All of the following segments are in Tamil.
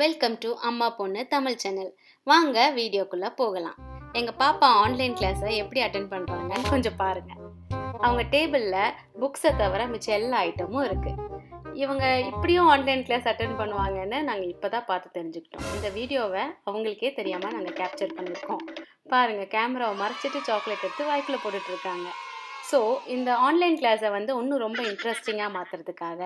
வெல்கம் டு அம்மா பொண்ணு தமிழ் சேனல் வாங்க வீடியோக்குள்ளே போகலாம் எங்கள் பாப்பா ஆன்லைன் கிளாஸை எப்படி அட்டன் பண்ணுறாங்கன்னு கொஞ்சம் பாருங்கள் அவங்க டேபிளில் புக்ஸை தவிர மிச்சம் எல்லா ஐட்டமும் இருக்குது இவங்க இப்படியும் ஆன்லைன் கிளாஸ் அட்டன் பண்ணுவாங்கன்னு நாங்கள் இப்போ தான் பார்த்து தெரிஞ்சுக்கிட்டோம் இந்த வீடியோவை அவங்களுக்கே தெரியாமல் நாங்கள் கேப்சர் பண்ணியிருக்கோம் பாருங்கள் கேமராவை மறைச்சிட்டு சாக்லேட் எடுத்து வாய்க்குள்ளே போட்டுட்ருக்காங்க ஸோ இந்த ஆன்லைன் கிளாஸை வந்து இன்னும் ரொம்ப இன்ட்ரெஸ்டிங்காக மாற்றுறதுக்காக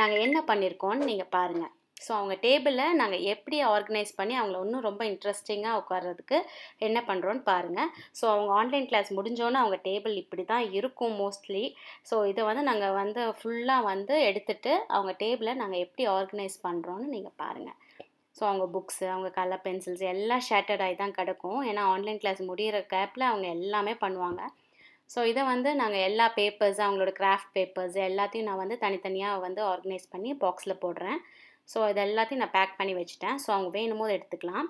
நாங்கள் என்ன பண்ணியிருக்கோம்னு நீங்கள் பாருங்கள் ஸோ அவங்க டேபிளில் நாங்கள் எப்படி ஆர்கனைஸ் பண்ணி அவங்கள இன்னும் ரொம்ப இன்ட்ரெஸ்டிங்காக உட்காரதுக்கு என்ன பண்ணுறோன்னு பாருங்கள் ஸோ அவங்க ஆன்லைன் கிளாஸ் முடிஞ்சோன்னே அவங்க டேபிள் இப்படி தான் இருக்கும் மோஸ்ட்லி ஸோ இதை வந்து நாங்கள் வந்து ஃபுல்லாக வந்து எடுத்துகிட்டு அவங்க டேபிளை நாங்கள் எப்படி ஆர்கனைஸ் பண்ணுறோன்னு நீங்கள் பாருங்கள் ஸோ அவங்க புக்ஸு அவங்க கலர் பென்சில்ஸ் எல்லாம் ஷேட்டர்ட் ஆகி தான் கிடக்கும் ஏன்னா ஆன்லைன் கிளாஸ் முடிகிற கேப்பில் அவங்க எல்லாமே பண்ணுவாங்க ஸோ இதை வந்து நாங்கள் எல்லா பேப்பர்ஸ் அவங்களோட கிராஃப்ட் பேப்பர்ஸ் எல்லாத்தையும் நான் வந்து தனித்தனியாக வந்து ஆர்கனைஸ் பண்ணி பாக்ஸில் போடுறேன் ஸோ இது எல்லாத்தையும் நான் பேக் பண்ணி வச்சுட்டேன் ஸோ அவங்க வேணும் போது எடுத்துக்கலாம்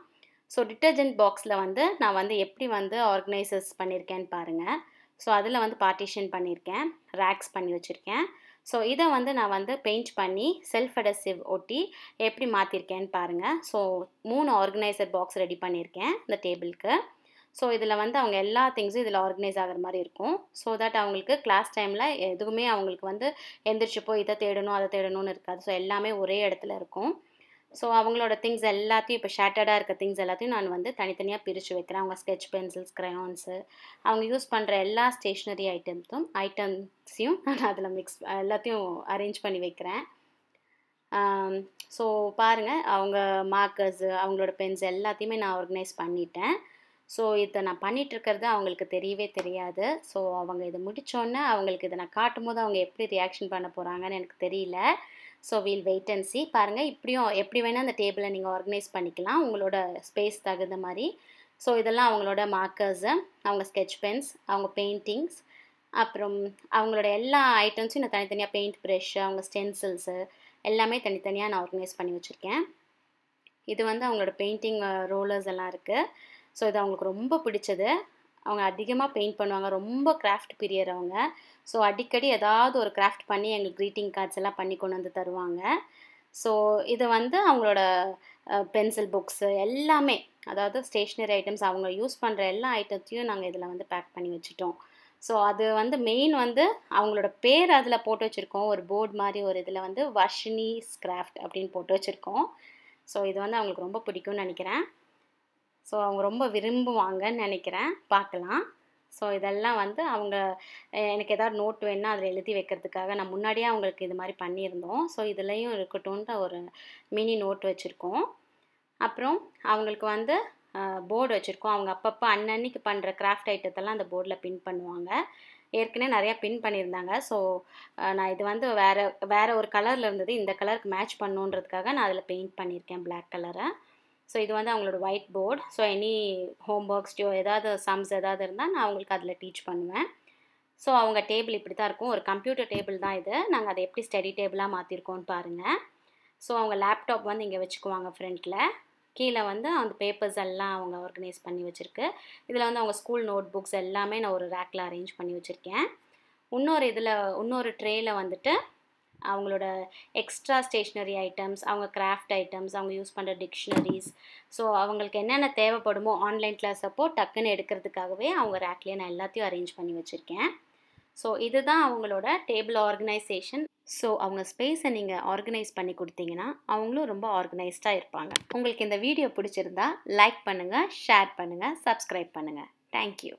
ஸோ டிட்டர்ஜென்ட் பாக்ஸில் வந்து நான் வந்து எப்படி வந்து ஆர்கனைசர்ஸ் பண்ணியிருக்கேன்னு பாருங்கள் ஸோ அதில் வந்து பார்ட்டிஷன் பண்ணியிருக்கேன் ரேக்ஸ் பண்ணி வச்சுருக்கேன் ஸோ இதை வந்து நான் வந்து பெயிண்ட் பண்ணி செல்ஃப் அடசிவ் ஒட்டி எப்படி மாற்றிருக்கேன்னு பாருங்கள் ஸோ மூணு ஆர்கனைசர் பாக்ஸ் ரெடி பண்ணியிருக்கேன் இந்த டேபிளுக்கு ஸோ இதில் வந்து அவங்க எல்லா திங்ஸும் இதில் ஆர்கனைஸ் ஆகிற மாதிரி இருக்கும் ஸோ தட் அவங்களுக்கு கிளாஸ் டைமில் எதுவுமே அவங்களுக்கு வந்து போய் இதை தேடணும் அதை தேடணும்னு இருக்காது ஸோ எல்லாமே ஒரே இடத்துல இருக்கும் ஸோ அவங்களோட திங்ஸ் எல்லாத்தையும் இப்போ ஷேட்டர்டாக இருக்க திங்ஸ் எல்லாத்தையும் நான் வந்து தனித்தனியாக பிரித்து வைக்கிறேன் அவங்க ஸ்கெச் பென்சில்ஸ் க்ரையான்ஸு அவங்க யூஸ் பண்ணுற எல்லா ஸ்டேஷ்னரி ஐட்டம்ஸும் ஐட்டம்ஸையும் நான் அதில் மிக்ஸ் எல்லாத்தையும் அரேஞ்ச் பண்ணி வைக்கிறேன் ஸோ பாருங்கள் அவங்க மார்க்கர்ஸு அவங்களோட பென்ஸ் எல்லாத்தையுமே நான் ஆர்கனைஸ் பண்ணிட்டேன் ஸோ இதை நான் பண்ணிகிட்ருக்கிறது அவங்களுக்கு தெரியவே தெரியாது ஸோ அவங்க இதை முடித்தோன்னே அவங்களுக்கு இதை நான் காட்டும் போது அவங்க எப்படி ரியாக்ஷன் பண்ண போகிறாங்கன்னு எனக்கு தெரியல so we'll wait and see பாருங்கள் இப்படியும் எப்படி வேணால் அந்த டேபிளை நீங்கள் ஆர்கனைஸ் பண்ணிக்கலாம் உங்களோட ஸ்பேஸ் தகுந்த மாதிரி ஸோ இதெல்லாம் அவங்களோட மார்க்கர்ஸு அவங்க ஸ்கெட்ச் பென்ஸ் அவங்க பெயிண்டிங்ஸ் அப்புறம் அவங்களோட எல்லா ஐட்டம்ஸும் நான் தனித்தனியாக பெயிண்ட் ப்ரெஷ்ஷு அவங்க ஸ்டென்சில்ஸு எல்லாமே தனித்தனியாக நான் ஆர்கனைஸ் பண்ணி வச்சுருக்கேன் இது வந்து அவங்களோட பெயிண்டிங் ரோலர்ஸ் எல்லாம் இருக்குது ஸோ இது அவங்களுக்கு ரொம்ப பிடிச்சது அவங்க அதிகமாக பெயிண்ட் பண்ணுவாங்க ரொம்ப கிராஃப்ட் பிரியர் அவங்க ஸோ அடிக்கடி ஏதாவது ஒரு கிராஃப்ட் பண்ணி எங்களுக்கு க்ரீட்டிங் கார்ட்ஸ் எல்லாம் பண்ணி கொண்டு வந்து தருவாங்க ஸோ இது வந்து அவங்களோட பென்சில் புக்ஸு எல்லாமே அதாவது ஸ்டேஷ்னரி ஐட்டம்ஸ் அவங்க யூஸ் பண்ணுற எல்லா ஐட்டத்தையும் நாங்கள் இதில் வந்து பேக் பண்ணி வச்சுட்டோம் ஸோ அது வந்து மெயின் வந்து அவங்களோட பேர் அதில் போட்டு வச்சுருக்கோம் ஒரு போர்டு மாதிரி ஒரு இதில் வந்து வர்ஷினி ஸ்கிராஃப்ட் அப்படின்னு போட்டு வச்சுருக்கோம் ஸோ இது வந்து அவங்களுக்கு ரொம்ப பிடிக்கும்னு நினைக்கிறேன் ஸோ அவங்க ரொம்ப விரும்புவாங்கன்னு நினைக்கிறேன் பார்க்கலாம் ஸோ இதெல்லாம் வந்து அவங்க எனக்கு ஏதாவது நோட் வேணுன்னா அதில் எழுதி வைக்கிறதுக்காக நான் முன்னாடியே அவங்களுக்கு இது மாதிரி பண்ணியிருந்தோம் ஸோ இதுலேயும் இருக்கட்டும்ன்ற ஒரு மினி நோட் வச்சுருக்கோம் அப்புறம் அவங்களுக்கு வந்து போர்டு வச்சுருக்கோம் அவங்க அப்பப்போ அன்னன்னைக்கு பண்ணுற கிராஃப்ட் ஐட்டத்தெல்லாம் அந்த போர்டில் பின் பண்ணுவாங்க ஏற்கனவே நிறையா பின் பண்ணியிருந்தாங்க ஸோ நான் இது வந்து வேறு வேறு ஒரு கலரில் இருந்தது இந்த கலருக்கு மேட்ச் பண்ணுன்றதுக்காக நான் அதில் பெயிண்ட் பண்ணியிருக்கேன் பிளாக் கலரை ஸோ இது வந்து அவங்களோட white board so any home ஒர்க்ஸ்டையோ ஏதாவது சம்ஸ் ஏதாவது இருந்தால் நான் அவங்களுக்கு அதில் டீச் பண்ணுவேன் ஸோ அவங்க டேபிள் இப்படி தான் இருக்கும் ஒரு கம்ப்யூட்டர் டேபிள் தான் இது நாங்கள் அதை எப்படி ஸ்டடி டேபிளாக மாற்றிருக்கோம்னு பாருங்கள் ஸோ அவங்க லேப்டாப் வந்து இங்கே வச்சுக்குவாங்க ஃப்ரண்ட்டில் கீழே வந்து அந்த பேப்பர்ஸ் எல்லாம் அவங்க ஆர்கனைஸ் பண்ணி வச்சுருக்கு இதில் வந்து அவங்க ஸ்கூல் நோட் புக்ஸ் எல்லாமே நான் ஒரு ரேக்கில் அரேஞ்ச் பண்ணி வச்சுருக்கேன் இன்னொரு இதில் இன்னொரு ட்ரேயில் வந்துட்டு அவங்களோட எக்ஸ்ட்ரா ஸ்டேஷ்னரி ஐட்டம்ஸ் அவங்க கிராஃப்ட் ஐட்டம்ஸ் அவங்க யூஸ் பண்ணுற டிக்ஷனரிஸ் ஸோ அவங்களுக்கு என்னென்ன தேவைப்படுமோ ஆன்லைன் கிளாஸ் அப்போ டக்குன்னு எடுக்கிறதுக்காகவே அவங்க ரேக்லேயே நான் எல்லாத்தையும் அரேஞ்ச் பண்ணி வச்சுருக்கேன் ஸோ இதுதான் அவங்களோட டேபிள் ஆர்கனைசேஷன் ஸோ அவங்க ஸ்பேஸை நீங்கள் ஆர்கனைஸ் பண்ணி கொடுத்தீங்கன்னா அவங்களும் ரொம்ப ஆர்கனைஸ்டாக இருப்பாங்க உங்களுக்கு இந்த வீடியோ பிடிச்சிருந்தா லைக் பண்ணுங்கள் ஷேர் பண்ணுங்கள் சப்ஸ்கிரைப் பண்ணுங்கள் தேங்க்யூ